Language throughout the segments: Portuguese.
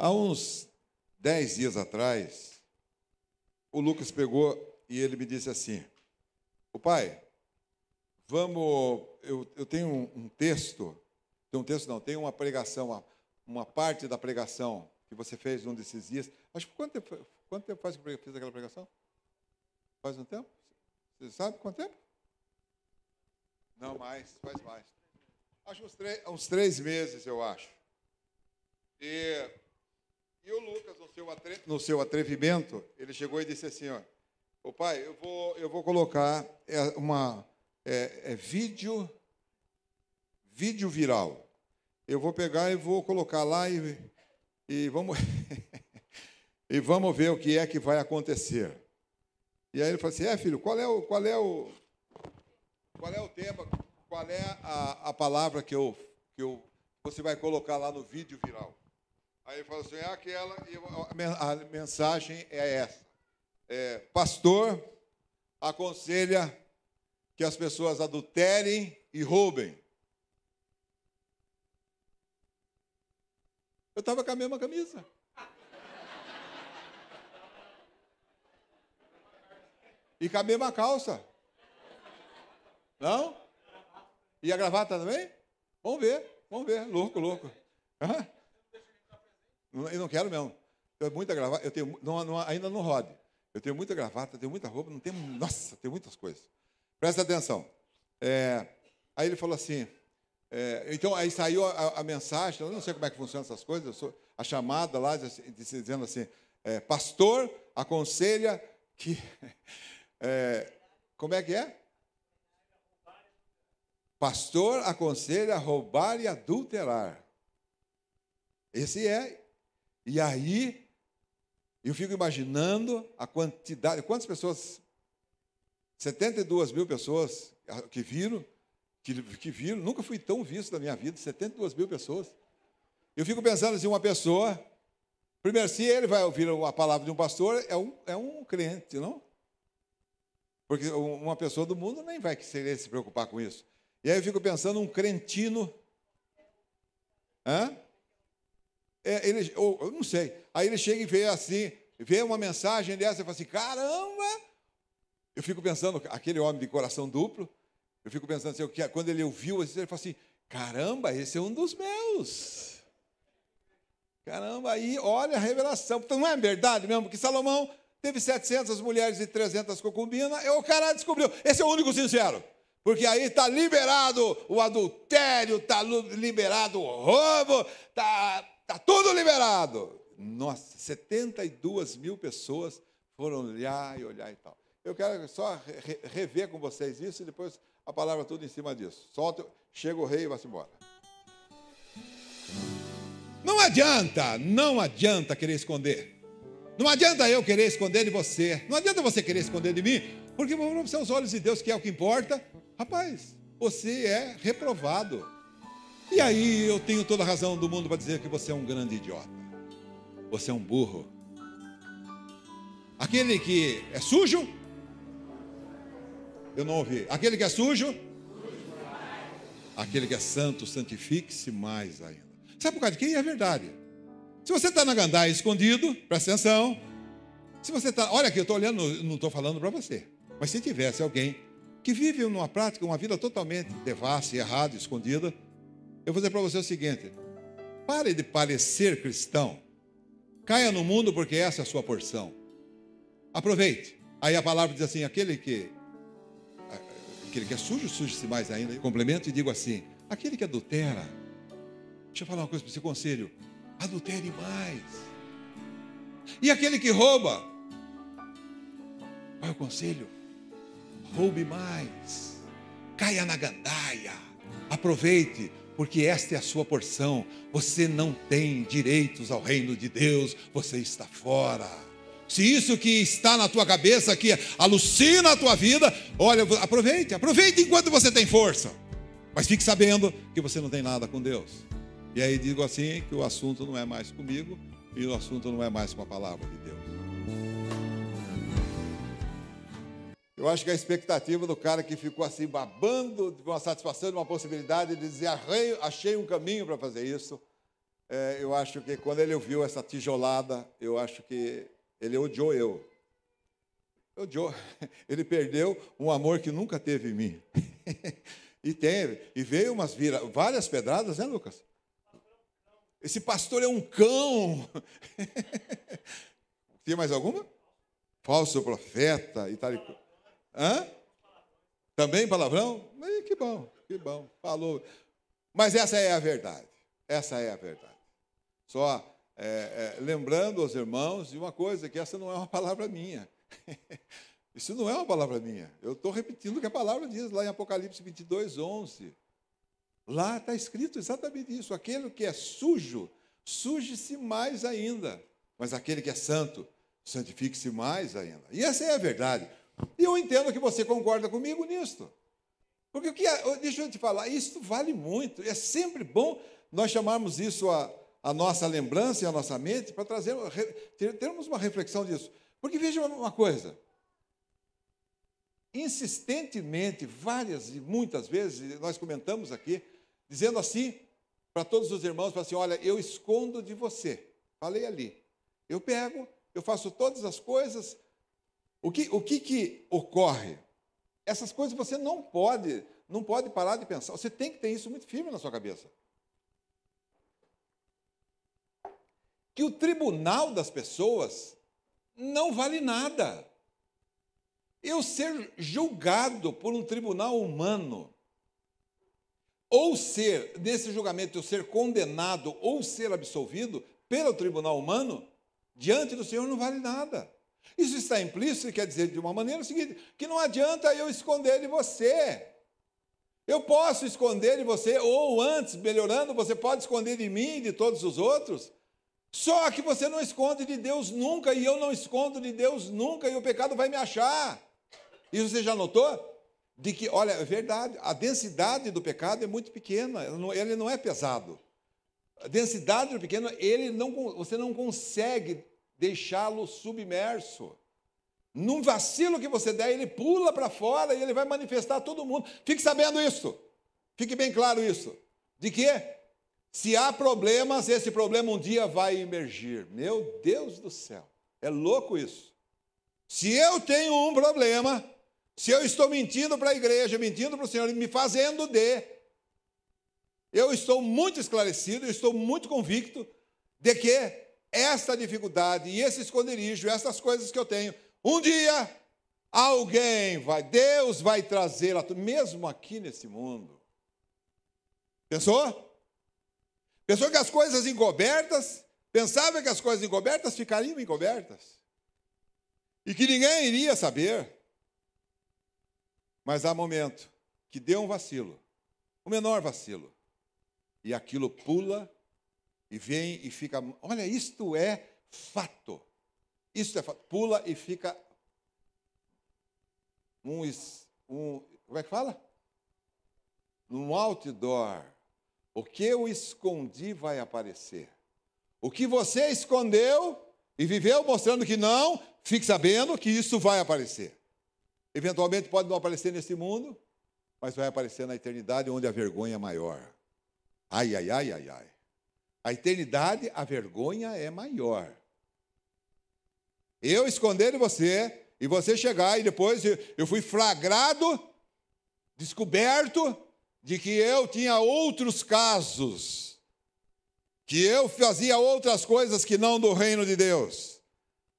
Há uns dez dias atrás, o Lucas pegou e ele me disse assim: O pai, vamos. Eu, eu tenho um, um texto, tem um texto não, tem uma pregação, uma, uma, parte da pregação que você fez um desses dias. Acho que quanto tempo, quanto tempo faz que eu fiz aquela pregação? Faz um tempo? Você sabe quanto tempo? Não, mais, faz mais. Acho uns, uns três meses, eu acho. E e o Lucas, no seu, atre... no seu atrevimento, ele chegou e disse assim: ó, o pai, eu vou, eu vou colocar é, uma é, é vídeo, vídeo viral. Eu vou pegar e vou colocar lá e, e vamos e vamos ver o que é que vai acontecer. E aí ele falou assim: "É, filho, qual é o qual é o qual é o tema, qual é a, a palavra que eu que eu você vai colocar lá no vídeo viral?" Aí fala assim, é aquela, e a mensagem é essa. É, pastor aconselha que as pessoas adulterem e roubem. Eu estava com a mesma camisa. E com a mesma calça. Não? E a gravata também? Vamos ver, vamos ver. Louco, louco. Hã? Eu não quero mesmo. Eu muita gravata, eu tenho, não, não, ainda não rode. Eu tenho muita gravata, tenho muita roupa, não tenho. Nossa, tenho muitas coisas. Presta atenção. É, aí ele falou assim. É, então, aí saiu a, a, mensagem, eu não sei como é que funciona essas coisas, sou, a chamada lá, dizendo assim: é, Pastor, aconselha que. É, como é que é? Pastor aconselha roubar e adulterar. Esse é e aí, eu fico imaginando a quantidade, quantas pessoas, 72 mil pessoas que viram, que, que viram, nunca fui tão visto na minha vida, 72 mil pessoas. Eu fico pensando assim, uma pessoa, primeiro, se ele vai ouvir a palavra de um pastor, é um, é um crente, não? Porque uma pessoa do mundo nem vai querer se preocupar com isso. E aí eu fico pensando, um crentino, hã? é, ele, ou, eu não sei, aí ele chega e vê assim, vê uma mensagem dessa e fala assim: caramba! Eu fico pensando, aquele homem de coração duplo, eu fico pensando assim, que, é, quando ele ouviu, ele fala assim: caramba, esse é um dos meus. Caramba, aí olha a revelação. Então, não é verdade mesmo que Salomão teve 700 mulheres e 300 concubinas, e é, o cara descobriu. Esse é o único sincero. Porque aí está liberado o adultério, está liberado o roubo, está Está tudo liberado. Nossa, 72 mil pessoas foram olhar e olhar e tal. Eu quero só rever com vocês isso e depois a palavra tudo em cima disso. Solta, chega o rei e vai-se embora. Não adianta, não adianta querer esconder. Não adianta eu querer esconder de você. Não adianta você querer esconder de mim, porque vamos os olhos de Deus, que é o que importa. Rapaz, você é reprovado. E aí eu tenho toda a razão do mundo para dizer que você é um grande idiota. Você é um burro. Aquele que é sujo, eu não ouvi. Aquele que é sujo, aquele que é santo, santifique-se mais ainda. Sabe por causa de quem? É verdade. Se você está na gandaia escondido, presta atenção. Se você está, olha aqui, eu estou olhando, não estou falando para você. Mas se tivesse alguém que vive numa prática, uma vida totalmente devassa, errada, escondida, eu vou dizer para você o seguinte: pare de parecer cristão. Caia no mundo porque essa é a sua porção. Aproveite. Aí a palavra diz assim: aquele que aquele que é sujo, suje-se mais ainda. Eu complemento e digo assim: aquele que adultera, deixa eu falar uma coisa para você, conselho: adultere mais. E aquele que rouba, qual é o conselho? Roube mais, caia na gandaia, aproveite, porque esta é a sua porção. Você não tem direitos ao reino de Deus, você está fora. Se isso que está na tua cabeça, que alucina a tua vida, olha, aproveite, aproveite enquanto você tem força. Mas fique sabendo que você não tem nada com Deus. E aí digo assim que o assunto não é mais comigo e o assunto não é mais com a palavra de Deus. Eu acho que a expectativa do cara que ficou assim babando de uma satisfação, de uma possibilidade de dizer, achei um caminho para fazer isso. É, eu acho que quando ele ouviu essa tijolada, eu acho que ele odiou eu. Odiou. Ele perdeu um amor que nunca teve em mim. E teve. E veio umas vira, várias pedradas, né, Lucas? Esse pastor é um cão. Tem mais alguma? Falso profeta e tal. Hã? Também palavrão? que bom, que bom. Falou. Mas essa é a verdade. Essa é a verdade. Só é, é, lembrando aos irmãos de uma coisa, que essa não é uma palavra minha. Isso não é uma palavra minha. Eu estou repetindo o que a palavra diz lá em Apocalipse 22, 11. Lá está escrito exatamente isso. Aquele que é sujo, suje-se mais ainda. Mas aquele que é santo, santifique-se mais ainda. E essa é a verdade. E eu entendo que você concorda comigo nisto. Porque o que é, deixa eu te falar, isso vale muito. É sempre bom nós chamarmos isso a, a nossa lembrança e a nossa mente para trazer, termos uma reflexão disso. Porque veja uma coisa. Insistentemente, várias e muitas vezes, nós comentamos aqui, dizendo assim para todos os irmãos, para assim, olha, eu escondo de você. Falei ali. Eu pego, eu faço todas as coisas, o que, o que, que ocorre? Essas coisas você não pode, não pode parar de pensar. Você tem que ter isso muito firme na sua cabeça. Que o tribunal das pessoas não vale nada. Eu ser julgado por um tribunal humano, ou ser, nesse julgamento, eu ser condenado ou ser absolvido pelo tribunal humano, diante do Senhor não vale nada. Isso está implícito e quer dizer de uma maneira o seguinte: que não adianta eu esconder de você. Eu posso esconder de você, ou antes, melhorando, você pode esconder de mim e de todos os outros. Só que você não esconde de Deus nunca, e eu não escondo de Deus nunca, e o pecado vai me achar. E você já notou? De que, olha, é verdade, a densidade do pecado é muito pequena, ele não é pesado. A densidade do pequeno, ele não, você não consegue deixá-lo submerso. Num vacilo que você der, ele pula para fora e ele vai manifestar a todo mundo. Fique sabendo isso. Fique bem claro isso. De que se há problemas, esse problema um dia vai emergir. Meu Deus do céu. É louco isso. Se eu tenho um problema, se eu estou mentindo para a igreja, mentindo para o Senhor e me fazendo de, eu estou muito esclarecido, eu estou muito convicto de que esta dificuldade e esse esconderijo, essas coisas que eu tenho, um dia alguém vai, Deus vai trazer mesmo aqui nesse mundo. Pensou? Pensou que as coisas encobertas, pensava que as coisas encobertas ficariam encobertas e que ninguém iria saber. Mas há momento que deu um vacilo, o menor vacilo, e aquilo pula e vem e fica, olha, isto é fato. Isto é fato. Pula e fica um, um como é que fala? Num outdoor. O que eu escondi vai aparecer. O que você escondeu e viveu mostrando que não, fique sabendo que isso vai aparecer. Eventualmente pode não aparecer neste mundo, mas vai aparecer na eternidade onde a vergonha é maior. Ai, ai, ai, ai, ai. A eternidade, a vergonha é maior. Eu esconder você e você chegar e depois eu fui flagrado, descoberto de que eu tinha outros casos, que eu fazia outras coisas que não do reino de Deus.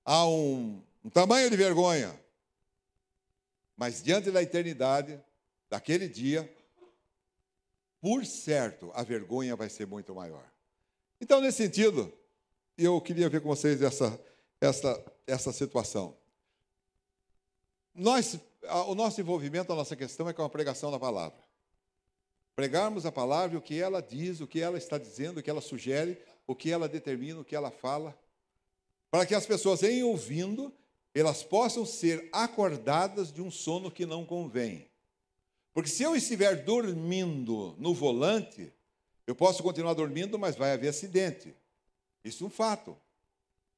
Há um, um tamanho de vergonha. Mas diante da eternidade, daquele dia, por certo, a vergonha vai ser muito maior. Então, nesse sentido, eu queria ver com vocês essa, essa, essa situação. Nós, o nosso envolvimento, a nossa questão é com a pregação da palavra. Pregarmos a palavra, o que ela diz, o que ela está dizendo, o que ela sugere, o que ela determina, o que ela fala, para que as pessoas, em ouvindo, elas possam ser acordadas de um sono que não convém. Porque se eu estiver dormindo no volante, eu posso continuar dormindo, mas vai haver acidente. Isso é um fato.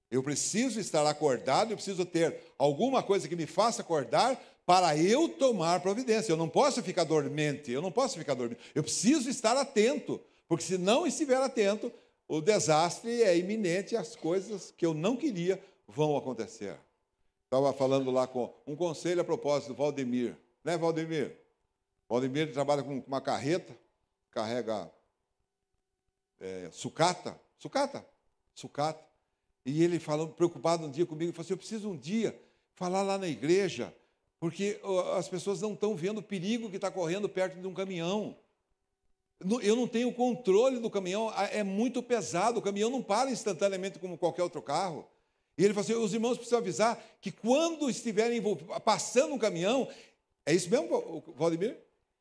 Eu preciso estar acordado, eu preciso ter alguma coisa que me faça acordar para eu tomar providência. Eu não posso ficar dormente, eu não posso ficar dormindo. Eu preciso estar atento, porque se não estiver atento, o desastre é iminente e as coisas que eu não queria vão acontecer. Estava falando lá com um conselho a propósito do Valdemir, né, Valdemir? Valdemir trabalha com uma carreta, carrega é, sucata, sucata, sucata. E ele falou preocupado um dia comigo, falou assim: eu preciso um dia falar lá na igreja, porque as pessoas não estão vendo o perigo que está correndo perto de um caminhão. Eu não tenho controle do caminhão, é muito pesado, o caminhão não para instantaneamente como qualquer outro carro. E ele falou assim: os irmãos precisam avisar que quando estiverem passando um caminhão, é isso mesmo, Valdemir?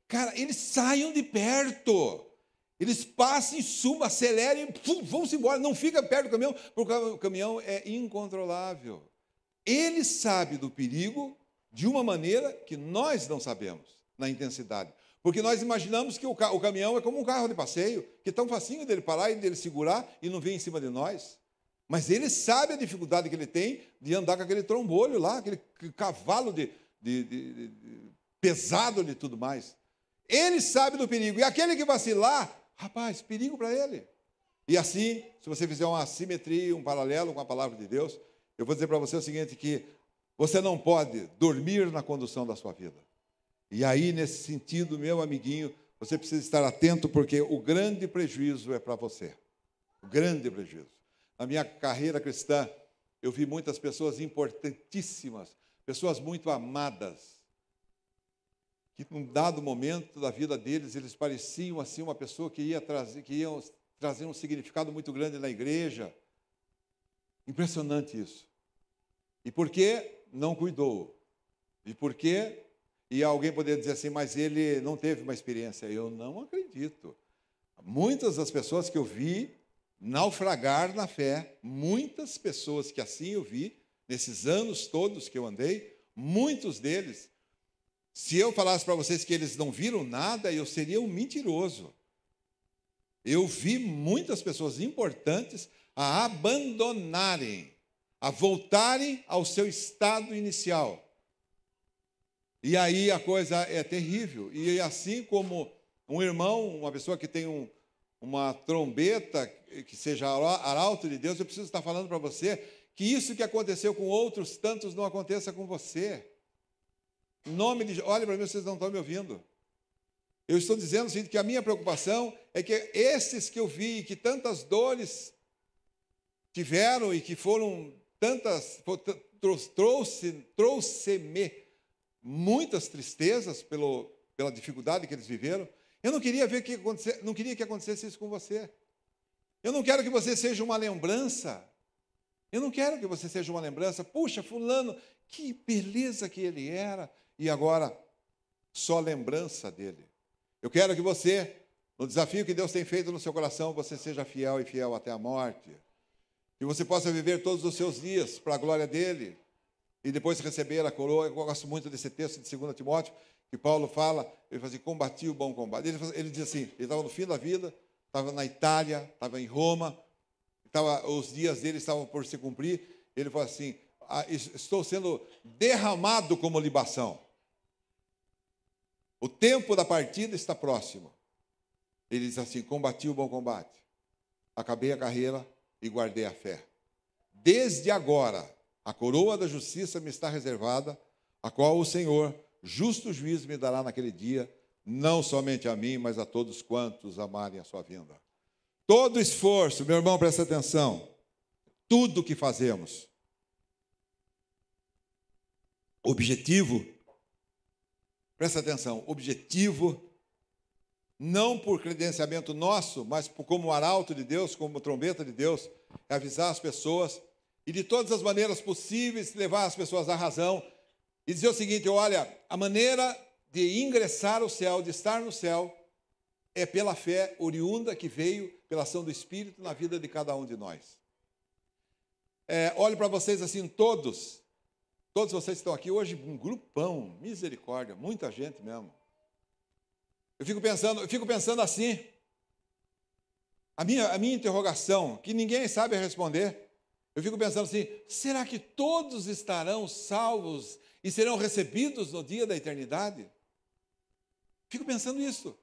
Cara, eles saiam de perto. Eles passam, subam, acelerem, vão-se embora, não fica perto do caminhão, porque o caminhão é incontrolável. Ele sabe do perigo de uma maneira que nós não sabemos, na intensidade. Porque nós imaginamos que o, o caminhão é como um carro de passeio, que é tão facinho dele parar e dele segurar e não vir em cima de nós. Mas ele sabe a dificuldade que ele tem de andar com aquele trombolho lá, aquele cavalo de, de, de, de pesado e tudo mais. Ele sabe do perigo. E aquele que vacilar, Rapaz, perigo para ele. E assim, se você fizer uma simetria, um paralelo com a palavra de Deus, eu vou dizer para você o seguinte: que você não pode dormir na condução da sua vida. E aí, nesse sentido, meu amiguinho, você precisa estar atento, porque o grande prejuízo é para você. O grande prejuízo. Na minha carreira cristã, eu vi muitas pessoas importantíssimas, pessoas muito amadas, que num dado momento da vida deles, eles pareciam assim uma pessoa que ia trazer, que iam trazer um significado muito grande na igreja. Impressionante isso. E por que não cuidou? E por que? E alguém poderia dizer assim, mas ele não teve uma experiência. Eu não acredito. Muitas das pessoas que eu vi naufragar na fé, muitas pessoas que assim eu vi, nesses anos todos que eu andei, muitos deles se eu falasse para vocês que eles não viram nada, eu seria um mentiroso. Eu vi muitas pessoas importantes a abandonarem, a voltarem ao seu estado inicial. E aí a coisa é terrível. E assim como um irmão, uma pessoa que tem um, uma trombeta, que seja arauto de Deus, eu preciso estar falando para você que isso que aconteceu com outros tantos não aconteça com você. Nome de, olha para mim, vocês não estão me ouvindo. Eu estou dizendo o seguinte, que a minha preocupação é que esses que eu vi, que tantas dores tiveram e que foram tantas, trouxe, trouxe-me muitas tristezas pelo, pela dificuldade que eles viveram. Eu não queria ver que não queria que acontecesse isso com você. Eu não quero que você seja uma lembrança. Eu não quero que você seja uma lembrança. Puxa, fulano, que beleza que ele era e agora só lembrança dele. Eu quero que você, no desafio que Deus tem feito no seu coração, você seja fiel e fiel até a morte. Que você possa viver todos os seus dias para a glória dele e depois receber a coroa. Eu gosto muito desse texto de 2 Timóteo, que Paulo fala, ele fala assim, combati o bom combate. Ele, ele diz assim, ele estava no fim da vida, estava na Itália, estava em Roma, os dias dele estavam por se cumprir. Ele fala assim, ah, estou sendo derramado como libação. O tempo da partida está próximo. Ele diz assim: Combati o bom combate, acabei a carreira e guardei a fé. Desde agora, a coroa da justiça me está reservada, a qual o Senhor, justo juiz, me dará naquele dia, não somente a mim, mas a todos quantos amarem a sua vinda. Todo esforço, meu irmão, presta atenção, tudo que fazemos, objetivo presta atenção, objetivo, não por credenciamento nosso, mas como arauto de Deus, como trombeta de Deus, é avisar as pessoas e de todas as maneiras possíveis levar as pessoas à razão e dizer o seguinte: olha, a maneira de ingressar o céu, de estar no céu, é pela fé oriunda que veio pela ação do Espírito na vida de cada um de nós. É, olho para vocês assim, todos, Todos vocês estão aqui hoje, um grupão, misericórdia, muita gente mesmo. Eu fico pensando, eu fico pensando assim. A minha, a minha interrogação, que ninguém sabe responder, eu fico pensando assim: será que todos estarão salvos e serão recebidos no dia da eternidade? Fico pensando isso.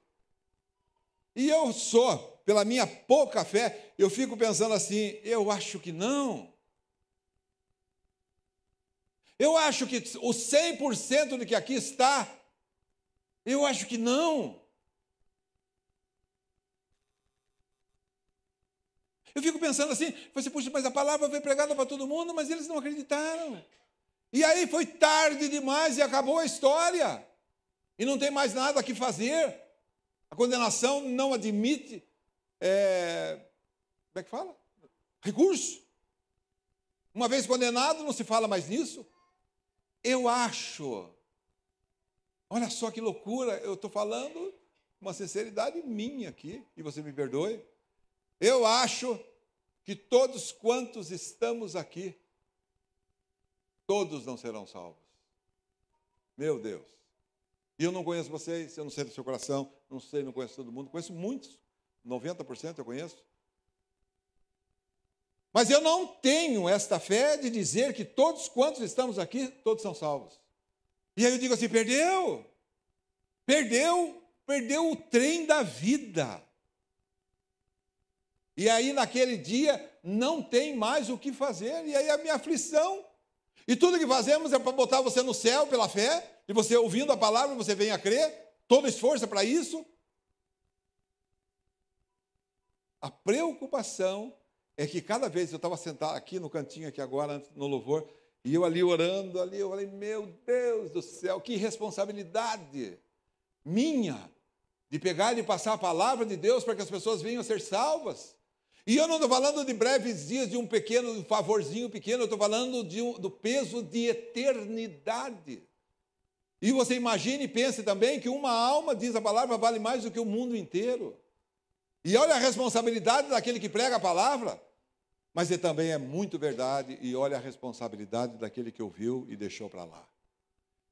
E eu sou, pela minha pouca fé, eu fico pensando assim: eu acho que não. Eu acho que o 100% do que aqui está, eu acho que não. Eu fico pensando assim, você assim, puxa, mas a palavra foi pregada para todo mundo, mas eles não acreditaram. E aí foi tarde demais e acabou a história. E não tem mais nada que fazer. A condenação não admite. É, como é que fala? Recurso. Uma vez condenado, não se fala mais nisso eu acho. Olha só que loucura, eu estou falando uma sinceridade minha aqui, e você me perdoe. Eu acho que todos quantos estamos aqui, todos não serão salvos. Meu Deus. E eu não conheço vocês, eu não sei do seu coração, não sei, não conheço todo mundo, conheço muitos, 90% eu conheço. Mas eu não tenho esta fé de dizer que todos quantos estamos aqui, todos são salvos. E aí eu digo assim: perdeu, perdeu, perdeu o trem da vida. E aí naquele dia não tem mais o que fazer, e aí a minha aflição. E tudo que fazemos é para botar você no céu pela fé, e você ouvindo a palavra, você vem a crer, todo esforço é para isso. A preocupação é que cada vez eu estava sentado aqui no cantinho, aqui agora, no louvor, e eu ali orando, ali, eu falei, meu Deus do céu, que responsabilidade minha de pegar e passar a palavra de Deus para que as pessoas venham a ser salvas. E eu não estou falando de breves dias, de um pequeno favorzinho pequeno, eu estou falando de um, do peso de eternidade. E você imagine e pense também que uma alma, diz a palavra, vale mais do que o mundo inteiro. E olha a responsabilidade daquele que prega a palavra. Mas ele também é muito verdade e olha a responsabilidade daquele que ouviu e deixou para lá.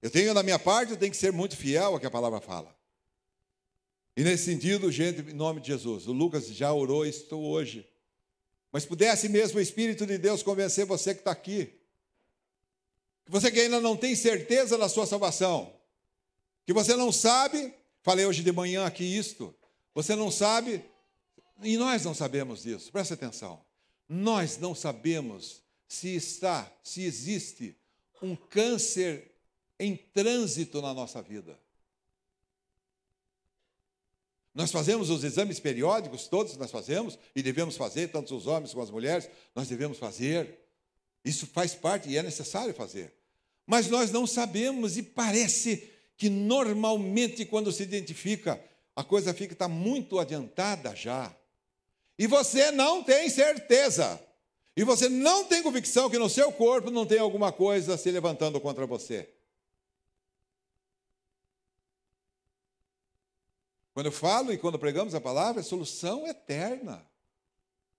Eu tenho, na minha parte, eu tenho que ser muito fiel ao que a palavra fala. E nesse sentido, gente, em nome de Jesus, o Lucas já orou estou hoje. Mas pudesse assim mesmo o Espírito de Deus convencer você que está aqui, que você que ainda não tem certeza da sua salvação, que você não sabe, falei hoje de manhã aqui isto, você não sabe, e nós não sabemos disso, presta atenção. Nós não sabemos se está, se existe um câncer em trânsito na nossa vida. Nós fazemos os exames periódicos, todos nós fazemos, e devemos fazer, tanto os homens como as mulheres, nós devemos fazer. Isso faz parte e é necessário fazer. Mas nós não sabemos, e parece que normalmente, quando se identifica, a coisa fica está muito adiantada já e você não tem certeza, e você não tem convicção que no seu corpo não tem alguma coisa se levantando contra você. Quando eu falo e quando pregamos a palavra, é solução eterna.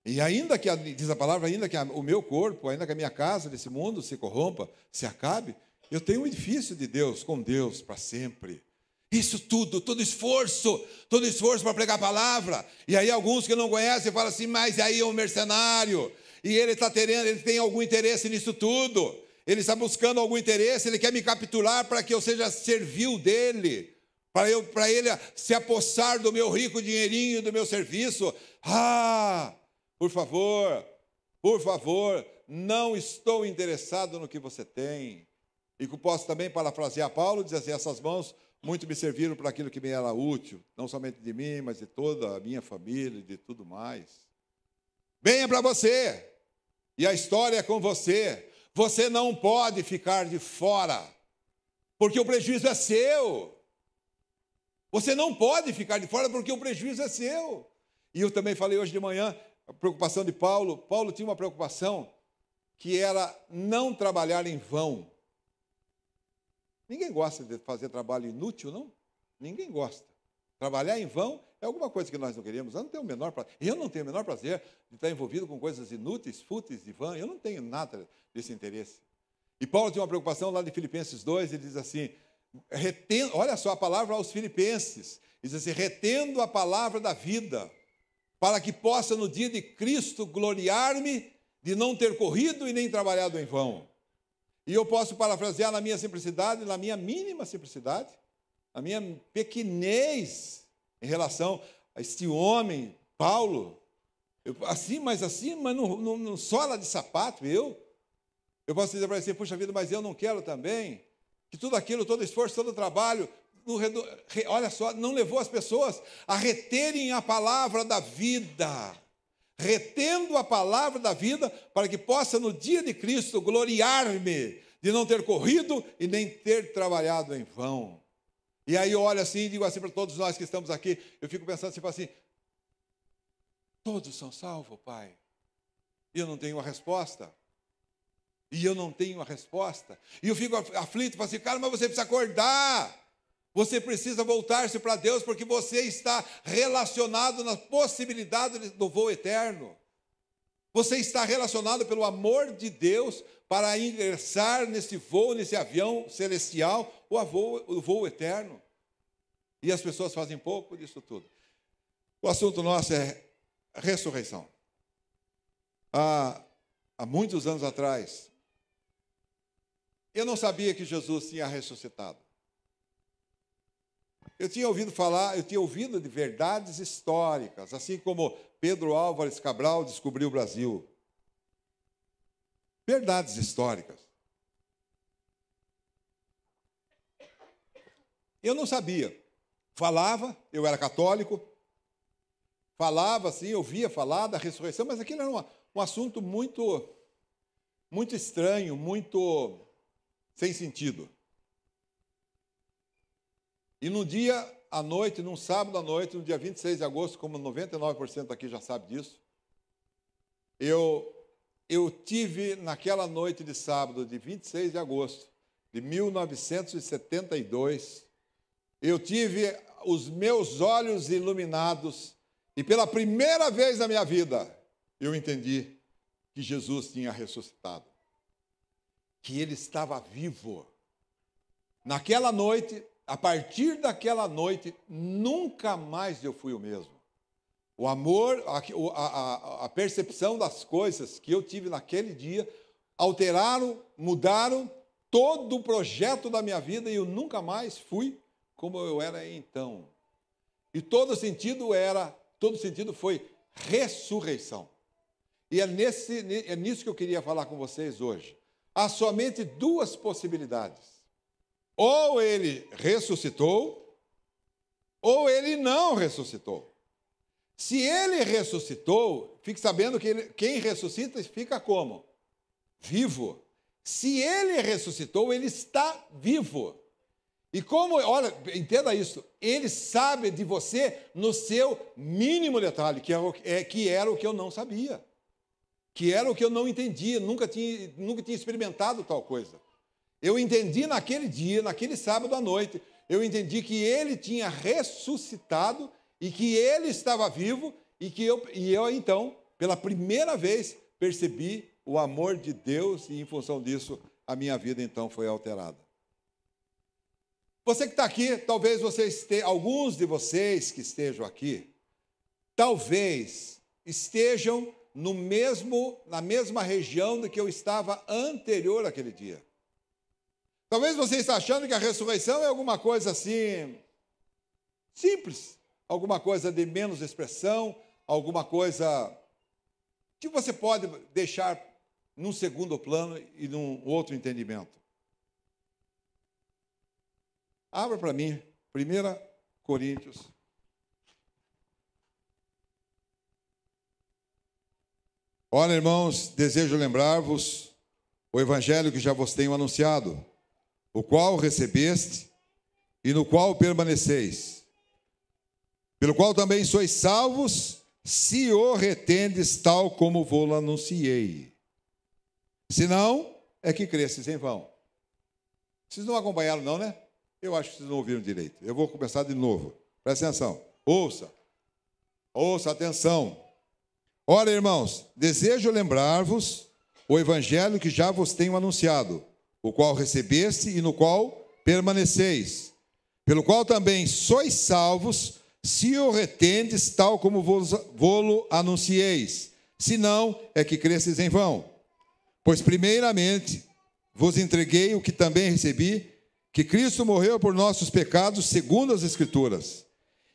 E ainda que, a, diz a palavra, ainda que a, o meu corpo, ainda que a minha casa desse mundo se corrompa, se acabe, eu tenho um edifício de Deus, com Deus, para sempre. Isso tudo, todo esforço, todo esforço para pregar a palavra. E aí alguns que não conhecem falam assim, mas aí é um mercenário. E ele está terendo, ele tem algum interesse nisso tudo. Ele está buscando algum interesse, ele quer me capturar para que eu seja servil dele. Para, eu, para ele se apossar do meu rico dinheirinho, do meu serviço. Ah, por favor, por favor, não estou interessado no que você tem. E que posso também parafrasear Paulo, dizer assim, essas mãos muito me serviram para aquilo que me era útil, não somente de mim, mas de toda a minha família e de tudo mais. Bem é para você, e a história é com você. Você não pode ficar de fora, porque o prejuízo é seu. Você não pode ficar de fora, porque o prejuízo é seu. E eu também falei hoje de manhã, a preocupação de Paulo. Paulo tinha uma preocupação que era não trabalhar em vão. Ninguém gosta de fazer trabalho inútil, não? Ninguém gosta. Trabalhar em vão é alguma coisa que nós não queremos. Eu não tenho o menor prazer. Eu não tenho o menor prazer de estar envolvido com coisas inúteis, fúteis, e vã. Eu não tenho nada desse interesse. E Paulo tem uma preocupação lá de Filipenses 2, ele diz assim: retendo, olha só a palavra aos filipenses, diz assim: retendo a palavra da vida, para que possa no dia de Cristo gloriar-me de não ter corrido e nem trabalhado em vão. E eu posso parafrasear na minha simplicidade, na minha mínima simplicidade, na minha pequenez em relação a este homem, Paulo. Eu, assim, mas assim, mas não, não, não sola de sapato, eu. Eu posso dizer para você, puxa vida, mas eu não quero também. Que tudo aquilo, todo esforço, todo trabalho, olha só, não levou as pessoas a reterem a palavra da vida retendo a palavra da vida, para que possa no dia de Cristo gloriar-me de não ter corrido e nem ter trabalhado em vão. E aí eu olho assim e digo assim para todos nós que estamos aqui, eu fico pensando assim, assim, todos são salvos, Pai. E eu não tenho a resposta. E eu não tenho a resposta. E eu fico aflito, falo assim, cara, mas você precisa acordar. Você precisa voltar-se para Deus porque você está relacionado na possibilidade do voo eterno. Você está relacionado pelo amor de Deus para ingressar nesse voo, nesse avião celestial, o voo, o voo eterno. E as pessoas fazem pouco disso tudo. O assunto nosso é ressurreição. Há, há muitos anos atrás, eu não sabia que Jesus tinha ressuscitado. Eu tinha ouvido falar, eu tinha ouvido de verdades históricas, assim como Pedro Álvares Cabral descobriu o Brasil. Verdades históricas. Eu não sabia. Falava, eu era católico, falava assim, ouvia falar da ressurreição, mas aquilo era um assunto muito, muito estranho, muito sem sentido. E num dia à noite, num sábado à noite, no dia 26 de agosto, como 99% aqui já sabe disso, eu, eu tive naquela noite de sábado, de 26 de agosto de 1972, eu tive os meus olhos iluminados e pela primeira vez na minha vida eu entendi que Jesus tinha ressuscitado, que ele estava vivo. Naquela noite, a partir daquela noite, nunca mais eu fui o mesmo. O amor, a, a, a percepção das coisas que eu tive naquele dia alteraram, mudaram todo o projeto da minha vida e eu nunca mais fui como eu era então. E todo sentido era, todo sentido foi ressurreição. E é, nesse, é nisso que eu queria falar com vocês hoje. Há somente duas possibilidades ou ele ressuscitou, ou ele não ressuscitou. Se ele ressuscitou, fique sabendo que ele, quem ressuscita fica como? Vivo. Se ele ressuscitou, ele está vivo. E como, olha, entenda isso, ele sabe de você no seu mínimo detalhe, que, é, é que era o que eu não sabia, que era o que eu não entendia, nunca tinha, nunca tinha experimentado tal coisa. Eu entendi naquele dia, naquele sábado à noite, eu entendi que ele tinha ressuscitado e que ele estava vivo e que eu, e eu então, pela primeira vez, percebi o amor de Deus e, em função disso, a minha vida então foi alterada. Você que está aqui, talvez você alguns de vocês que estejam aqui, talvez estejam no mesmo, na mesma região do que eu estava anterior àquele dia. Talvez você esteja achando que a ressurreição é alguma coisa assim simples, alguma coisa de menos expressão, alguma coisa que você pode deixar num segundo plano e num outro entendimento. Abra para mim 1 Coríntios. Olha, irmãos, desejo lembrar-vos o evangelho que já vos tenho anunciado o qual recebeste e no qual permaneceis, pelo qual também sois salvos, se o retendes tal como vou anunciei. Se não, é que cresces em vão. Vocês não acompanharam, não, né? Eu acho que vocês não ouviram direito. Eu vou começar de novo. Presta atenção. Ouça. Ouça, atenção. Ora, irmãos, desejo lembrar-vos o evangelho que já vos tenho anunciado o qual recebeste e no qual permaneceis, pelo qual também sois salvos, se o retendes tal como vos anuncieis, se não é que cresces em vão. Pois primeiramente vos entreguei o que também recebi, que Cristo morreu por nossos pecados, segundo as Escrituras,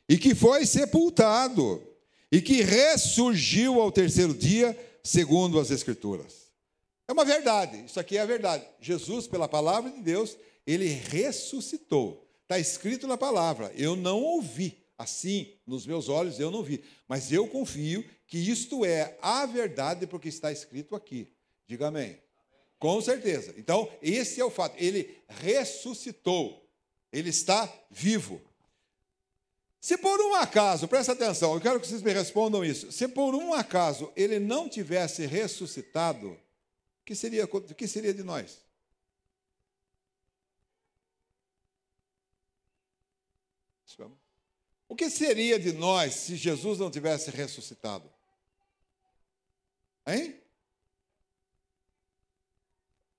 e que foi sepultado, e que ressurgiu ao terceiro dia, segundo as Escrituras é uma verdade, isso aqui é a verdade. Jesus, pela palavra de Deus, ele ressuscitou. Está escrito na palavra. Eu não ouvi, assim, nos meus olhos eu não vi. Mas eu confio que isto é a verdade, porque está escrito aqui. Diga amém. amém. Com certeza. Então, esse é o fato. Ele ressuscitou. Ele está vivo. Se por um acaso, presta atenção, eu quero que vocês me respondam isso. Se por um acaso ele não tivesse ressuscitado, o que seria, o que seria de nós? O que seria de nós se Jesus não tivesse ressuscitado? Hein?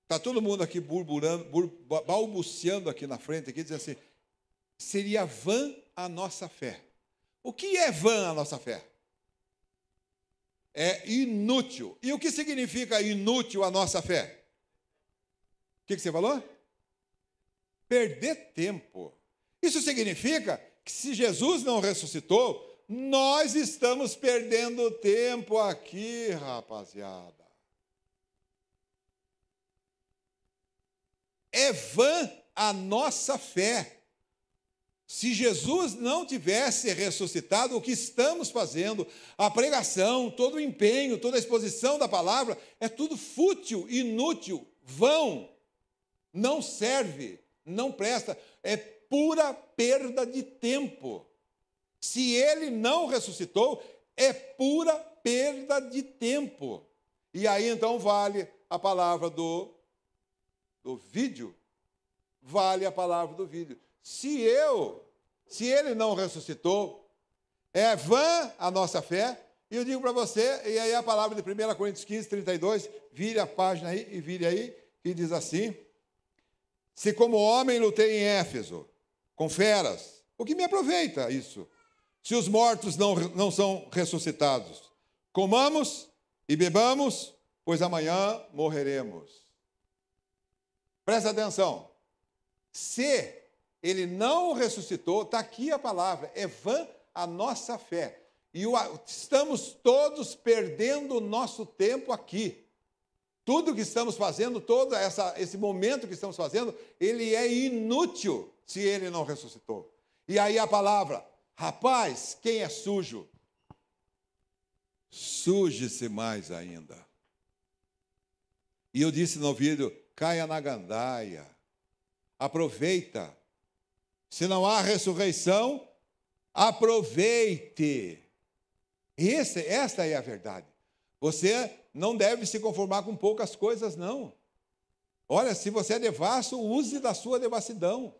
Está todo mundo aqui burburando, bur, balbuciando aqui na frente, aqui, dizendo assim: seria vã a nossa fé. O que é vã a nossa fé? é inútil. E o que significa inútil a nossa fé? O que, você falou? Perder tempo. Isso significa que se Jesus não ressuscitou, nós estamos perdendo tempo aqui, rapaziada. É vã a nossa fé. Se Jesus não tivesse ressuscitado, o que estamos fazendo, a pregação, todo o empenho, toda a exposição da palavra, é tudo fútil, inútil, vão, não serve, não presta, é pura perda de tempo. Se ele não ressuscitou, é pura perda de tempo. E aí então vale a palavra do, do vídeo. Vale a palavra do vídeo. Se eu, se ele não ressuscitou, é vã a nossa fé. E eu digo para você, e aí a palavra de 1 Coríntios 15, 32, vire a página aí e vire aí, e diz assim: Se como homem lutei em Éfeso, com feras, o que me aproveita isso? Se os mortos não, não são ressuscitados, comamos e bebamos, pois amanhã morreremos. Presta atenção. Se ele não ressuscitou, está aqui a palavra, é vã a nossa fé. E o, estamos todos perdendo o nosso tempo aqui. Tudo que estamos fazendo, todo essa, esse momento que estamos fazendo, ele é inútil se ele não ressuscitou. E aí a palavra, rapaz, quem é sujo? Suje-se mais ainda. E eu disse no vídeo, caia na gandaia, aproveita se não há ressurreição, aproveite. Esse, esta é a verdade. Você não deve se conformar com poucas coisas, não. Olha, se você é devasso, use da sua devassidão.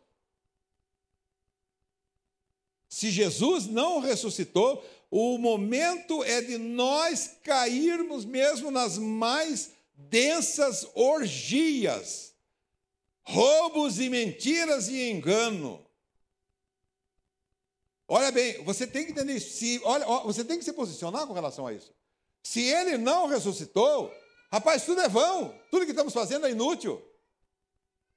Se Jesus não ressuscitou, o momento é de nós cairmos mesmo nas mais densas orgias, roubos e mentiras e engano. Olha bem, você tem que entender isso. Se, olha, você tem que se posicionar com relação a isso. Se ele não ressuscitou, rapaz, tudo é vão. Tudo que estamos fazendo é inútil.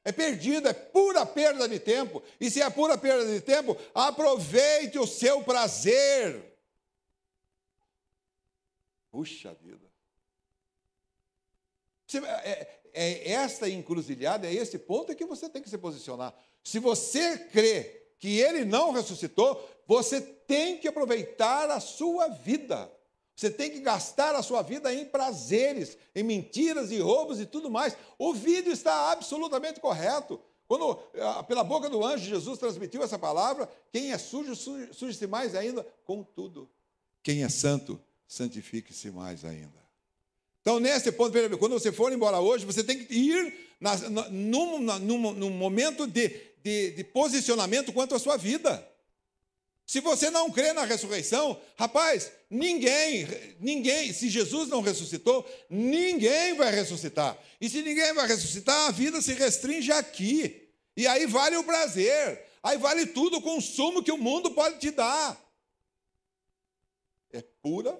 É perdido, é pura perda de tempo. E se é pura perda de tempo, aproveite o seu prazer. Puxa vida. Você, é, é, é esta encruzilhada, é esse ponto que você tem que se posicionar. Se você crê que ele não ressuscitou, você tem que aproveitar a sua vida. Você tem que gastar a sua vida em prazeres, em mentiras e roubos e tudo mais. O vídeo está absolutamente correto. Quando, ah, pela boca do anjo, Jesus transmitiu essa palavra: quem é sujo, suje-se mais ainda, contudo. Quem é santo, santifique-se mais ainda. Então, nesse ponto, quando você for embora hoje, você tem que ir num, num, num momento de de, de posicionamento quanto à sua vida. Se você não crê na ressurreição, rapaz, ninguém, ninguém, se Jesus não ressuscitou, ninguém vai ressuscitar. E se ninguém vai ressuscitar, a vida se restringe aqui. E aí vale o prazer, aí vale tudo o consumo que o mundo pode te dar. É pura,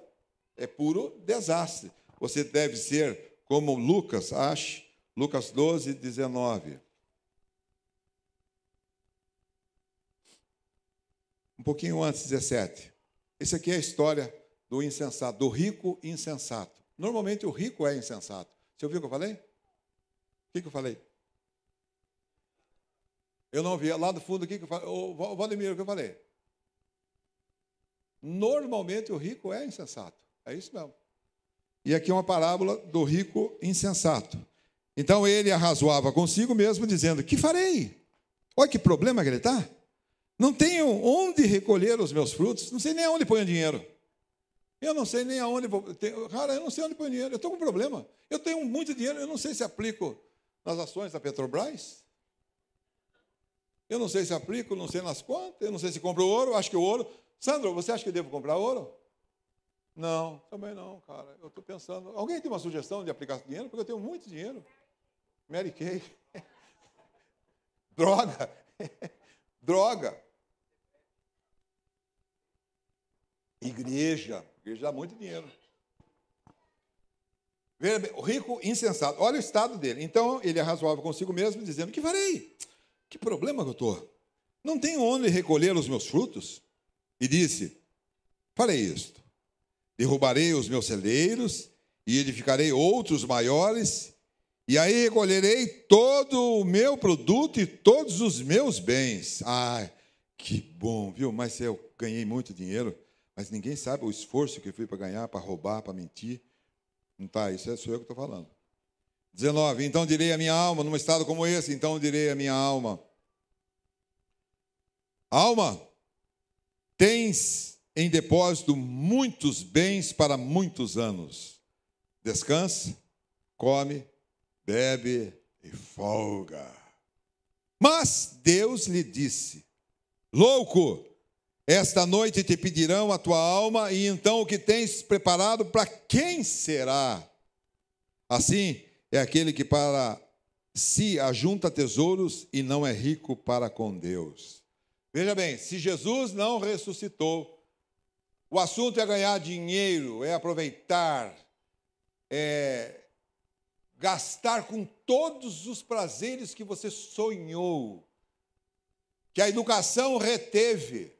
é puro desastre. Você deve ser como Lucas, ache, Lucas 12, 19. um pouquinho antes, 17. Esse aqui é a história do insensato, do rico insensato. Normalmente o rico é insensato. Você ouviu o que eu falei? O que, eu falei? Eu não ouvi. Lá do fundo, o que, eu falei? O Valdemiro, o que eu falei? Normalmente o rico é insensato. É isso mesmo. E aqui é uma parábola do rico insensato. Então ele arrazoava consigo mesmo, dizendo: Que farei? Olha que problema que ele está. Não tenho onde recolher os meus frutos, não sei nem aonde põe o dinheiro. Eu não sei nem aonde vou. Cara, eu não sei onde põe o dinheiro. Eu estou com um problema. Eu tenho muito dinheiro, eu não sei se aplico nas ações da Petrobras. Eu não sei se aplico, não sei nas contas, eu não sei se compro ouro, acho que o ouro. Sandro, você acha que eu devo comprar ouro? Não, também não, cara. Eu estou pensando. Alguém tem uma sugestão de aplicar dinheiro? Porque eu tenho muito dinheiro. Mary Kay. Droga. Droga. Igreja. Igreja dá muito dinheiro. O rico insensato. Olha o estado dele. Então ele é razoável consigo mesmo, dizendo: Que farei? Que problema que eu estou? Não tenho onde recolher os meus frutos? E disse: Farei isto. Derrubarei os meus celeiros e edificarei outros maiores, e aí recolherei todo o meu produto e todos os meus bens. Ah, que bom, viu? Mas eu ganhei muito dinheiro. Mas ninguém sabe o esforço que eu fui para ganhar, para roubar, para mentir. Não está, isso é sou eu que estou falando. 19. Então direi a minha alma, num estado como esse, então direi a minha alma. Alma, tens em depósito muitos bens para muitos anos. Descansa, come, bebe e folga. Mas Deus lhe disse: Louco, esta noite te pedirão a tua alma, e então o que tens preparado para quem será? Assim é aquele que para si ajunta tesouros e não é rico para com Deus. Veja bem, se Jesus não ressuscitou, o assunto é ganhar dinheiro, é aproveitar, é gastar com todos os prazeres que você sonhou, que a educação reteve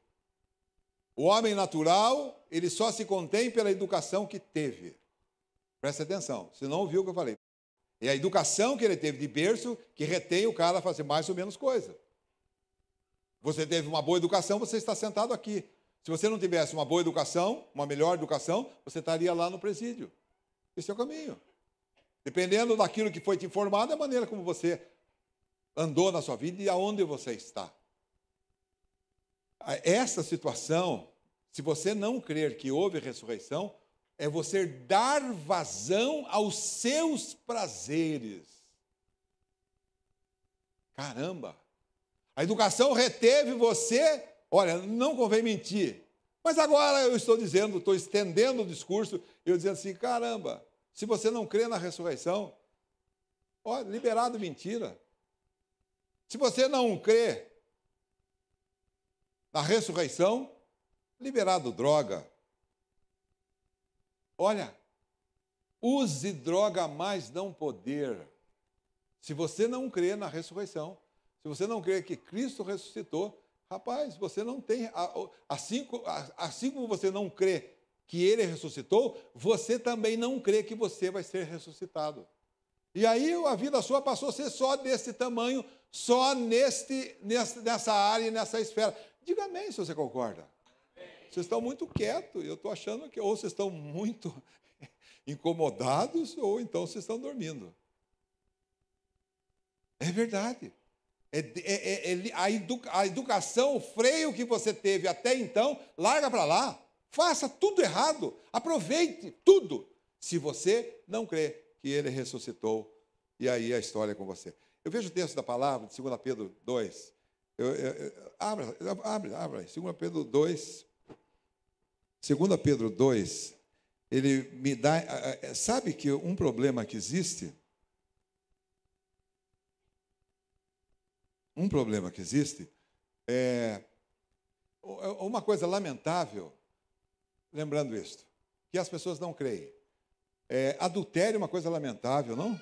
o homem natural, ele só se contém pela educação que teve. Presta atenção, se não ouviu o que eu falei. É a educação que ele teve de berço que retém o cara a fazer mais ou menos coisa. Você teve uma boa educação, você está sentado aqui. Se você não tivesse uma boa educação, uma melhor educação, você estaria lá no presídio. Esse é o caminho. Dependendo daquilo que foi te informado, é a maneira como você andou na sua vida e aonde você está essa situação, se você não crer que houve ressurreição, é você dar vazão aos seus prazeres. Caramba! A educação reteve você, olha, não convém mentir. Mas agora eu estou dizendo, estou estendendo o discurso, eu dizendo assim: caramba, se você não crê na ressurreição, ó, liberado mentira. Se você não crê na ressurreição, liberado droga. Olha, use droga mas mais não poder. Se você não crê na ressurreição, se você não crê que Cristo ressuscitou, rapaz, você não tem. Assim, assim como você não crê que ele ressuscitou, você também não crê que você vai ser ressuscitado. E aí a vida sua passou a ser só desse tamanho, só neste, nessa área nessa esfera. Diga amém se você concorda. Vocês estão muito quietos, eu estou achando que ou vocês estão muito incomodados ou então vocês estão dormindo. É verdade. É, é, é, é a, educa, a, educação, o freio que você teve até então, larga para lá. Faça tudo errado. Aproveite tudo. Se você não crê que ele ressuscitou, e aí a história é com você. Eu vejo o texto da palavra de 2 Pedro 2, eu, eu, eu, abre, abre, abre. 2 Pedro 2. 2 Pedro 2, ele me dá. É, sabe que um problema que existe? Um problema que existe é, é uma coisa lamentável, lembrando isto, que as pessoas não creem. É, adultério é uma coisa lamentável, não?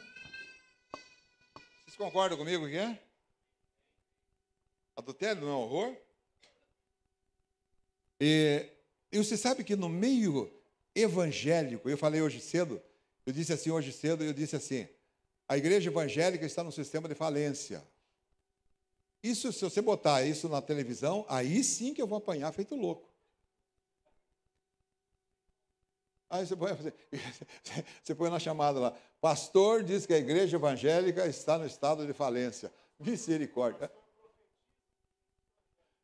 Vocês concordam comigo que é? Adultério não é horror? E, e você sabe que no meio evangélico, eu falei hoje cedo, eu disse assim hoje cedo, eu disse assim, a igreja evangélica está num sistema de falência. Isso, se você botar isso na televisão, aí sim que eu vou apanhar feito louco. Aí você põe, você põe na chamada lá, pastor diz que a igreja evangélica está no estado de falência. Misericórdia.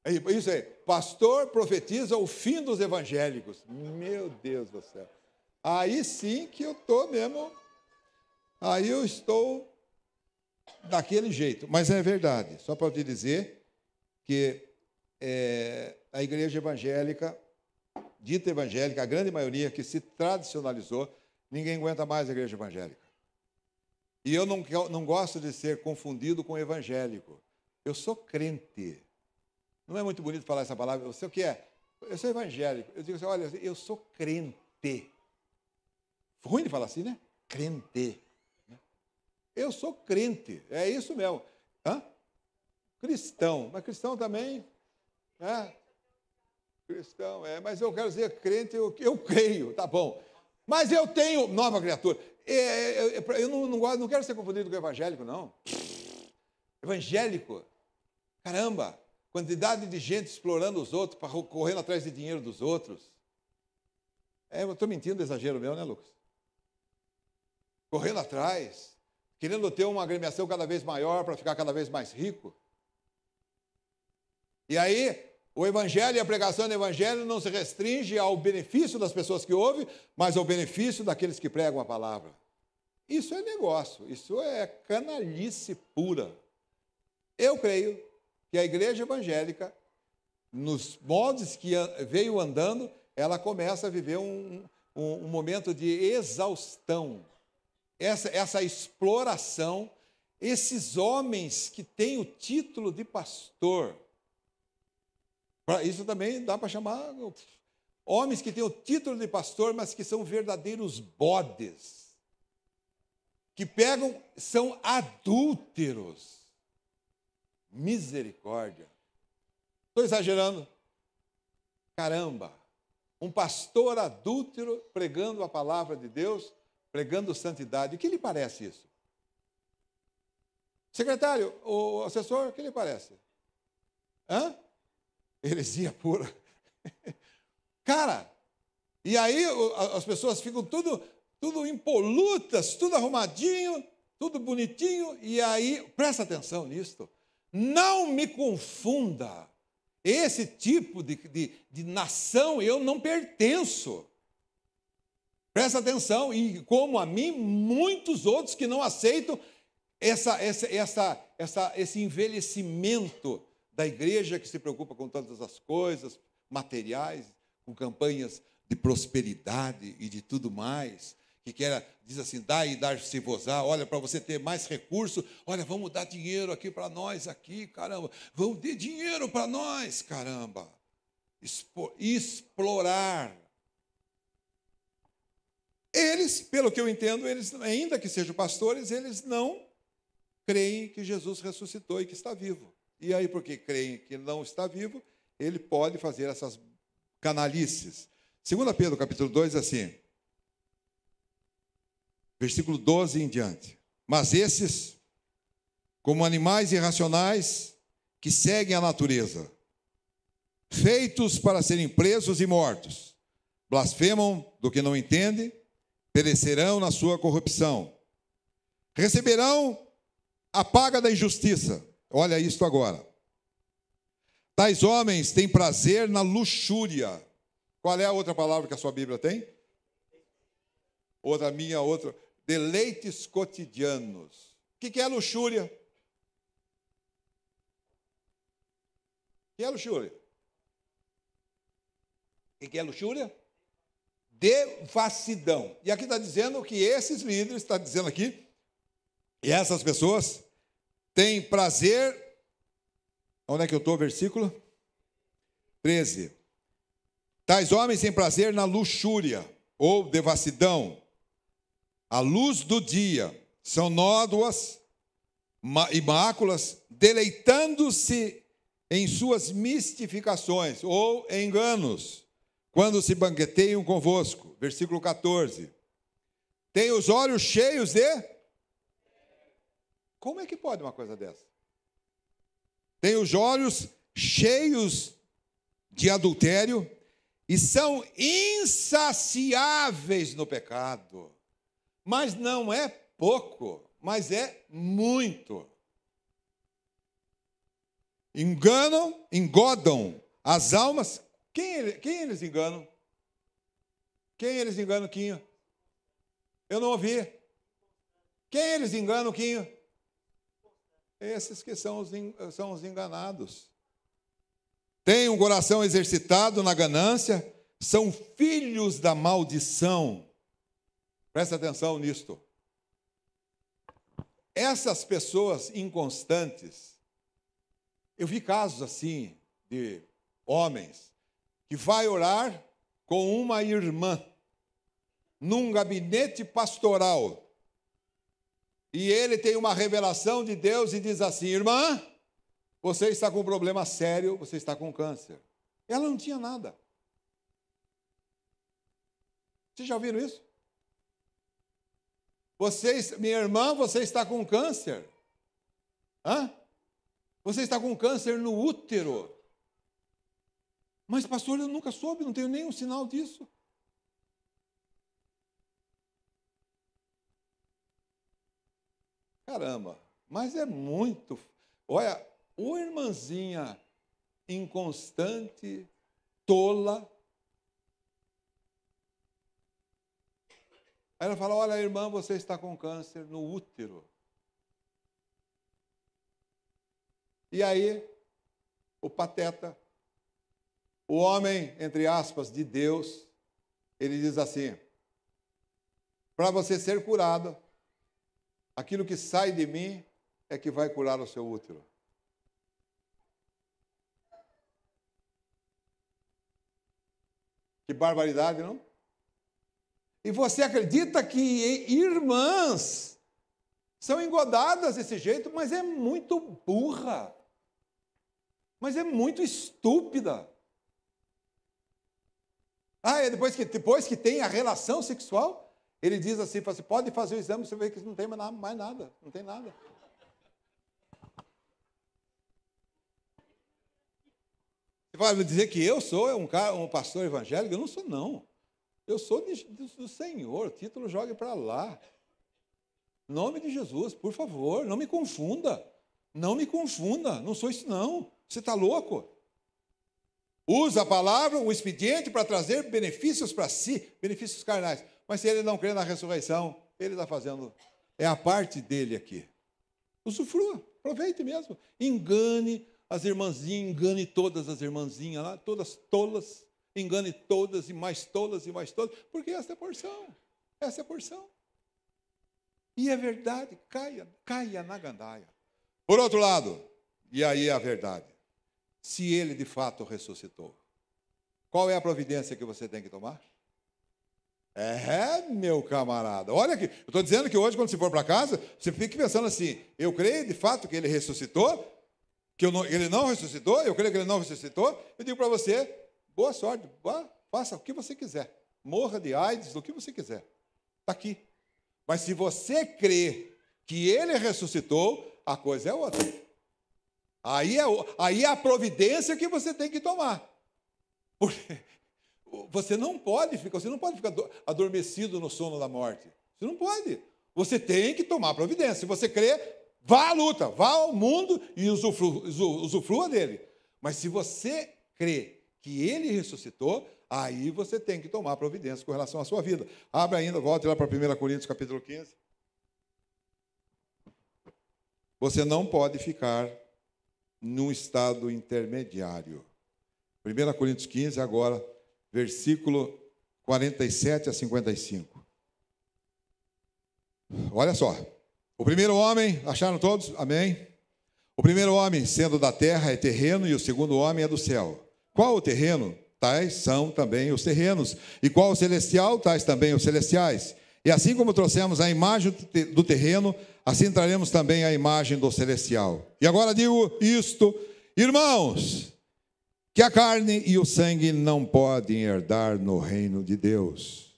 É isso aí, pastor profetiza o fim dos evangélicos. Meu Deus do céu. Aí sim que eu estou mesmo. Aí eu estou daquele jeito. Mas é verdade, só para te dizer que é, a igreja evangélica, dita evangélica, a grande maioria que se tradicionalizou, ninguém aguenta mais a igreja evangélica. E eu não, não gosto de ser confundido com evangélico. Eu sou crente. Não é muito bonito falar essa palavra. Você o que é? Eu sou evangélico. Eu digo assim, olha, eu sou crente. Ruim de falar assim, né? Crente. Eu sou crente. É isso mesmo. Hã? Cristão. Mas cristão também. Né? Cristão, é. Mas eu quero dizer crente, eu, eu creio, tá bom. Mas eu tenho nova criatura. É, é, é, eu, não, não, não quero ser confundido com evangélico, não. Evangélico. Caramba. Quantidade de gente explorando os outros, correndo atrás de dinheiro dos outros. É, eu estou mentindo, é exagero meu, né, Lucas? Correndo atrás, querendo ter uma agremiação cada vez maior para ficar cada vez mais rico. E aí, o evangelho e a pregação do evangelho não se restringe ao benefício das pessoas que ouvem, mas ao benefício daqueles que pregam a palavra. Isso é negócio, isso é canalice pura. Eu creio que a igreja evangélica, nos moldes que veio andando, ela começa a viver um, um, um momento de exaustão. Essa, essa exploração, esses homens que têm o título de pastor, isso também dá para chamar homens que têm o título de pastor, mas que são verdadeiros bodes, que pegam, são adúlteros Misericórdia. Estou exagerando? Caramba! Um pastor adúltero pregando a palavra de Deus, pregando santidade. O que lhe parece isso? Secretário, o assessor, o que lhe parece? Hã? Heresia pura. Cara, e aí as pessoas ficam tudo, tudo impolutas, tudo arrumadinho, tudo bonitinho, e aí, presta atenção nisto. Não me confunda. Esse tipo de, de, de nação eu não pertenço. Presta atenção, e como a mim, muitos outros que não aceitam essa, essa, essa, essa, esse envelhecimento da igreja que se preocupa com todas as coisas materiais, com campanhas de prosperidade e de tudo mais, que quer, diz assim, dá e dar-se-vos-á, olha, para você ter mais recurso, olha, vamos dar dinheiro aqui para nós, aqui, caramba, vamos ter dinheiro para nós, caramba. Expo explorar. Eles, pelo que eu entendo, eles, ainda que sejam pastores, eles não creem que Jesus ressuscitou e que está vivo. E aí, porque creem que não está vivo, ele pode fazer essas canalices. Segundo Pedro, capítulo 2, assim, versículo 12 em diante. Mas esses, como animais irracionais que seguem a natureza, feitos para serem presos e mortos, blasfemam do que não entendem, perecerão na sua corrupção. Receberão a paga da injustiça. Olha isto agora. Tais homens têm prazer na luxúria. Qual é a outra palavra que a sua Bíblia tem? Outra minha, outra. Deleites cotidianos. O que é luxúria? O que é luxúria? O que é luxúria? Devassidão. E aqui está dizendo que esses líderes, está dizendo aqui, e essas pessoas têm prazer. Onde é que eu estou? Versículo 13. Tais homens têm prazer na luxúria ou devassidão, a luz do dia, são nódoas e máculas, deleitando-se em suas mistificações ou enganos, quando se banqueteiam convosco. Versículo 14. Tem os olhos cheios de. Como é que pode uma coisa dessa? Tem os olhos cheios de adultério e são insaciáveis no pecado. Mas não é pouco, mas é muito. Enganam, engodam as almas. Quem, quem eles enganam? Quem eles enganam, Quinho? Eu não ouvi. Quem eles enganam, Quinho? Esses que são os, são os enganados. Têm um coração exercitado na ganância, são filhos da maldição Presta atenção nisto. Essas pessoas inconstantes, eu vi casos assim de homens que vai orar com uma irmã num gabinete pastoral. E ele tem uma revelação de Deus e diz assim: "Irmã, você está com um problema sério, você está com câncer". Ela não tinha nada. Vocês já viram isso? Vocês, minha irmã, você está com câncer. Hã? Você está com câncer no útero. Mas, pastor, eu nunca soube, não tenho nenhum sinal disso. Caramba, mas é muito. Olha, ô irmãzinha inconstante, tola, Aí ela fala: Olha, irmã, você está com câncer no útero. E aí, o pateta, o homem, entre aspas, de Deus, ele diz assim: Para você ser curado, aquilo que sai de mim é que vai curar o seu útero. Que barbaridade, não? E você acredita que irmãs são engodadas desse jeito, mas é muito burra. Mas é muito estúpida. Ah, é depois que, depois que tem a relação sexual, ele diz assim, você assim, pode fazer o exame, você vê que não tem mais nada, não tem nada. Você vai me dizer que eu sou um, cara, um pastor evangélico? Eu não sou, não. Eu sou do Senhor, título jogue para lá. Nome de Jesus, por favor, não me confunda. Não me confunda, não sou isso não. Você está louco? Usa a palavra, o expediente para trazer benefícios para si, benefícios carnais. Mas se ele não crê na ressurreição, ele está fazendo. É a parte dele aqui. Usufrua, aproveite mesmo. Engane as irmãzinhas, engane todas as irmãzinhas lá, todas tolas engane todas e mais tolas e mais tolas, porque essa é a porção. Essa é a porção. E é verdade, caia, caia na gandaia. Por outro lado, e aí é a verdade, se ele de fato ressuscitou, qual é a providência que você tem que tomar? É, meu camarada. Olha aqui, eu estou dizendo que hoje, quando você for para casa, você fique pensando assim: eu creio de fato que ele ressuscitou, que não, ele não ressuscitou, eu creio que ele não ressuscitou. Eu digo para você: boa sorte, vá, faça o que você quiser. Morra de AIDS, do que você quiser. Está aqui. Mas se você crê que ele ressuscitou, a coisa é outra. Aí é, aí é a providência que você tem que tomar. Porque você não pode ficar, você não pode ficar adormecido no sono da morte. Você não pode. Você tem que tomar providência. Se você crê, vá à luta, vá ao mundo e usufrua, usufrua dele. Mas se você crê que ele ressuscitou, aí você tem que tomar providência com relação à sua vida. Abre ainda, volte lá para 1 Coríntios capítulo 15. Você não pode ficar num estado intermediário. 1 Coríntios 15, agora, versículo 47 a 55. Olha só. O primeiro homem, acharam todos? Amém. O primeiro homem, sendo da terra, é terreno, e o segundo homem é do céu. Qual o terreno? Tais são também os terrenos. E qual o celestial? Tais também os celestiais. E assim como trouxemos a imagem do terreno, assim traremos também a imagem do celestial. E agora digo isto, irmãos, que a carne e o sangue não podem herdar no reino de Deus,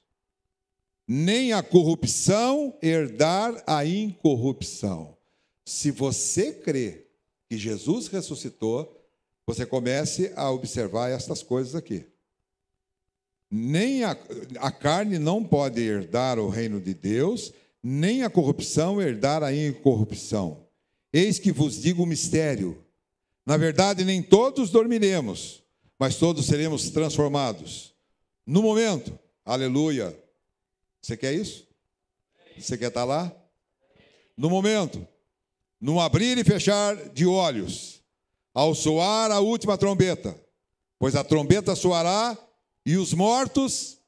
nem a corrupção herdar a incorrupção. Se você crê que Jesus ressuscitou, você comece a observar estas coisas aqui. Nem a, a carne não pode herdar o reino de Deus, nem a corrupção herdar a incorrupção. Eis que vos digo o mistério. Na verdade, nem todos dormiremos, mas todos seremos transformados. No momento, aleluia. Você quer isso? Você quer estar tá lá? No momento, no abrir e fechar de olhos, ao soar a última trombeta, pois a trombeta soará e os mortos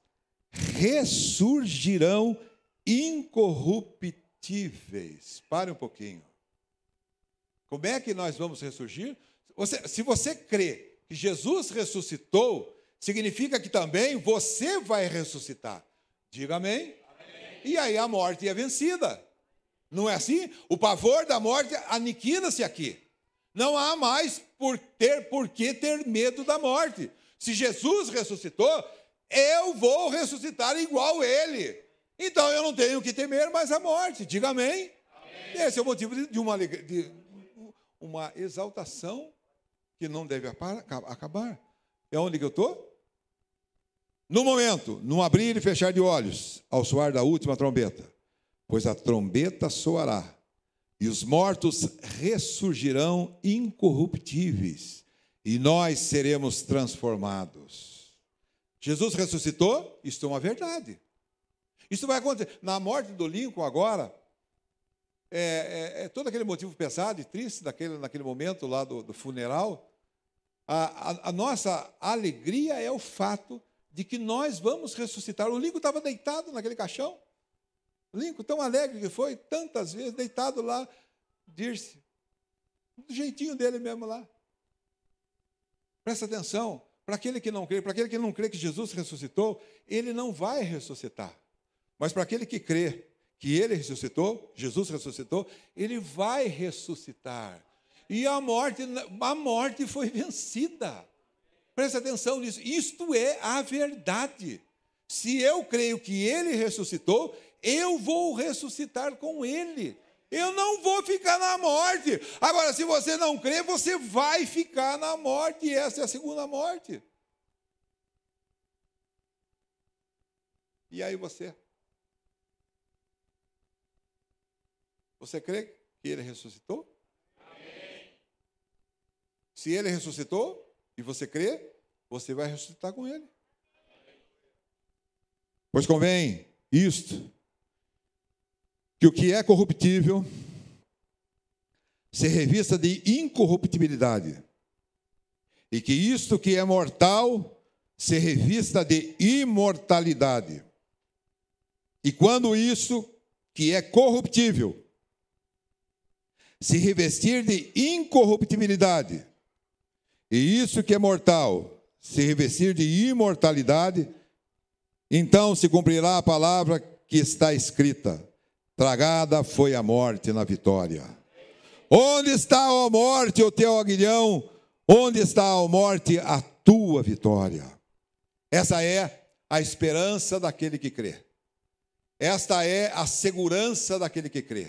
ressurgirão incorruptíveis. Pare um pouquinho. Como é que nós vamos ressurgir? Você, se você crê que Jesus ressuscitou, significa que também você vai ressuscitar. Diga amém. amém. E aí a morte é vencida. Não é assim? O pavor da morte aniquila-se aqui. Não há mais por ter por que ter medo da morte. Se Jesus ressuscitou, eu vou ressuscitar igual ele. Então eu não tenho que temer mais a morte. Diga amém. amém. Esse é o motivo de uma, de uma exaltação que não deve acabar. É onde que eu estou? No momento, no abrir e fechar de olhos, ao soar da última trombeta, pois a trombeta soará e os mortos ressurgirão incorruptíveis, e nós seremos transformados. Jesus ressuscitou, isso é uma verdade. Isso vai acontecer. Na morte do Lincoln, agora, é, é, é todo aquele motivo pesado e triste daquele, naquele momento lá do, do funeral. A, a, a, nossa alegria é o fato de que nós vamos ressuscitar. O Lincoln estava deitado naquele caixão. Lincoln, tão alegre que foi, tantas vezes, deitado lá, Dirce. Do jeitinho dele mesmo lá. Presta atenção. Para aquele que não crê, para aquele que não crê que Jesus ressuscitou, ele não vai ressuscitar. Mas para aquele que crê que ele ressuscitou, Jesus ressuscitou, ele vai ressuscitar. E a morte, a morte foi vencida. Presta atenção nisso. Isto é a verdade. Se eu creio que ele ressuscitou, eu vou ressuscitar com ele. Eu não vou ficar na morte. Agora, se você não crê, você vai ficar na morte. E essa é a segunda morte. E aí você? Você crê que ele ressuscitou? Amém. Se ele ressuscitou e você crê, você vai ressuscitar com ele. Pois convém isto que o que é corruptível se revista de incorruptibilidade, e que isto que é mortal se revista de imortalidade. E quando isso que é corruptível se revestir de incorruptibilidade, e isso que é mortal se revestir de imortalidade, então se cumprirá a palavra que está escrita: Tragada foi a morte na vitória. Onde está, a morte, o teu aguilhão? Onde está, a morte, a tua vitória? Essa é a esperança daquele que crê. Esta é a segurança daquele que crê.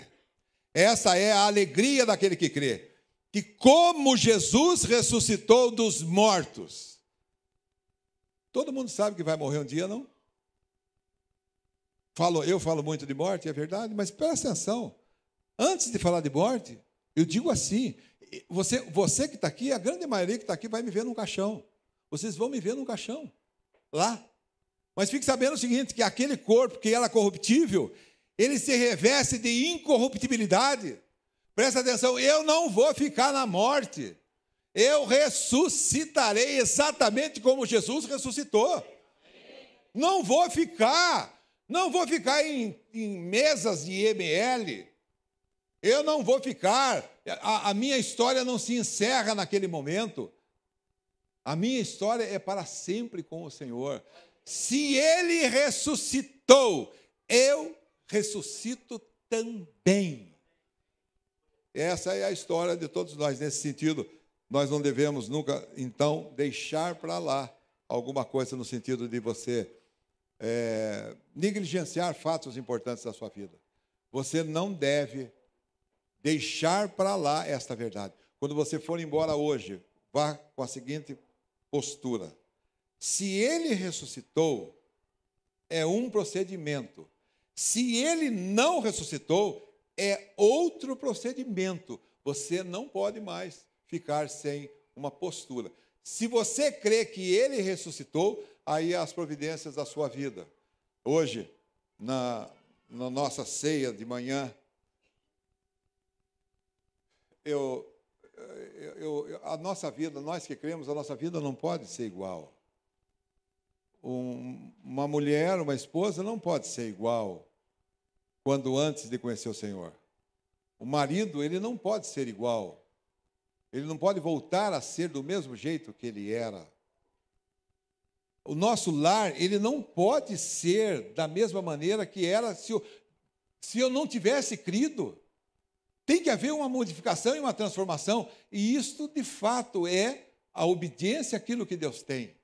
Esta é a alegria daquele que crê. Que como Jesus ressuscitou dos mortos. Todo mundo sabe que vai morrer um dia, não? Falo, eu falo muito de morte, é verdade, mas presta atenção. Antes de falar de morte, eu digo assim: você, você que está aqui, a grande maioria que está aqui vai me ver num caixão. Vocês vão me ver num caixão, lá. Mas fique sabendo o seguinte: que aquele corpo que era corruptível, ele se reveste de incorruptibilidade. Presta atenção, eu não vou ficar na morte. Eu ressuscitarei exatamente como Jesus ressuscitou. Não vou ficar não vou ficar em, em mesas de ML, Eu não vou ficar. A, a minha história não se encerra naquele momento. A minha história é para sempre com o Senhor. Se ele ressuscitou, eu ressuscito também. Essa é a história de todos nós. Nesse sentido, nós não devemos nunca, então, deixar para lá alguma coisa no sentido de você é, negligenciar fatos importantes da sua vida. Você não deve deixar para lá esta verdade. Quando você for embora hoje, vá com a seguinte postura: se ele ressuscitou, é um procedimento. Se ele não ressuscitou, é outro procedimento. Você não pode mais ficar sem uma postura. Se você crê que ele ressuscitou, aí as providências da sua vida hoje, na, na nossa ceia de manhã, eu, eu, a nossa vida, nós que cremos, a nossa vida não pode ser igual. Um, uma mulher, uma esposa não pode ser igual quando antes de conhecer o Senhor. O marido, ele não pode ser igual. Ele não pode voltar a ser do mesmo jeito que ele era o nosso lar, ele não pode ser da mesma maneira que era se eu, se eu não tivesse crido. Tem que haver uma modificação e uma transformação, e isto de fato é a obediência àquilo que Deus tem.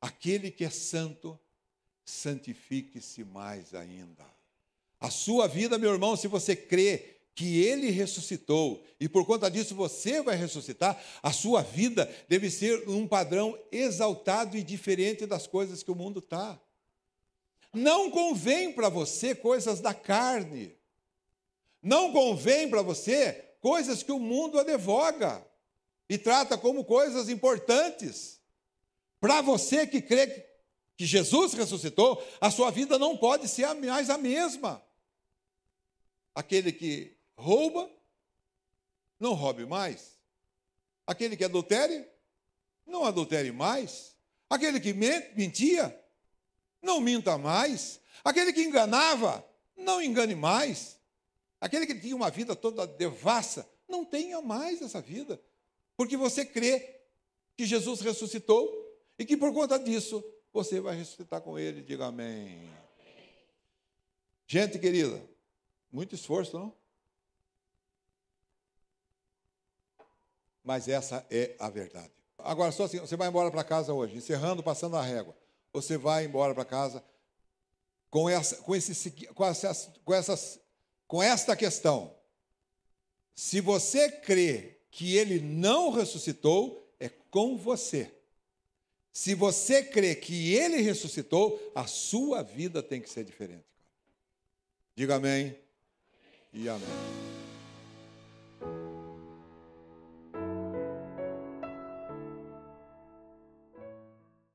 Aquele que é santo, santifique-se mais ainda. A sua vida, meu irmão, se você crê que ele ressuscitou e por conta disso você vai ressuscitar, a sua vida deve ser um padrão exaltado e diferente das coisas que o mundo está. Não convém para você coisas da carne. Não convém para você coisas que o mundo advoga e trata como coisas importantes. Para você que crê que Jesus ressuscitou, a sua vida não pode ser mais a mesma. Aquele que rouba, não roube mais. Aquele que adultere, não adultere mais. Aquele que mentia, não minta mais. Aquele que enganava, não engane mais. Aquele que tinha uma vida toda devassa, não tenha mais essa vida. Porque você crê que Jesus ressuscitou e que por conta disso você vai ressuscitar com ele. Diga amém. Gente querida, muito esforço, não? Mas essa é a verdade. Agora, só assim, você vai embora para casa hoje, encerrando, passando a régua. Você vai embora para casa com essa, com, esse, com, essa, com, essa, com esta questão. Se você crê que ele não ressuscitou, é com você. Se você crê que ele ressuscitou, a sua vida tem que ser diferente. Diga amém e amém.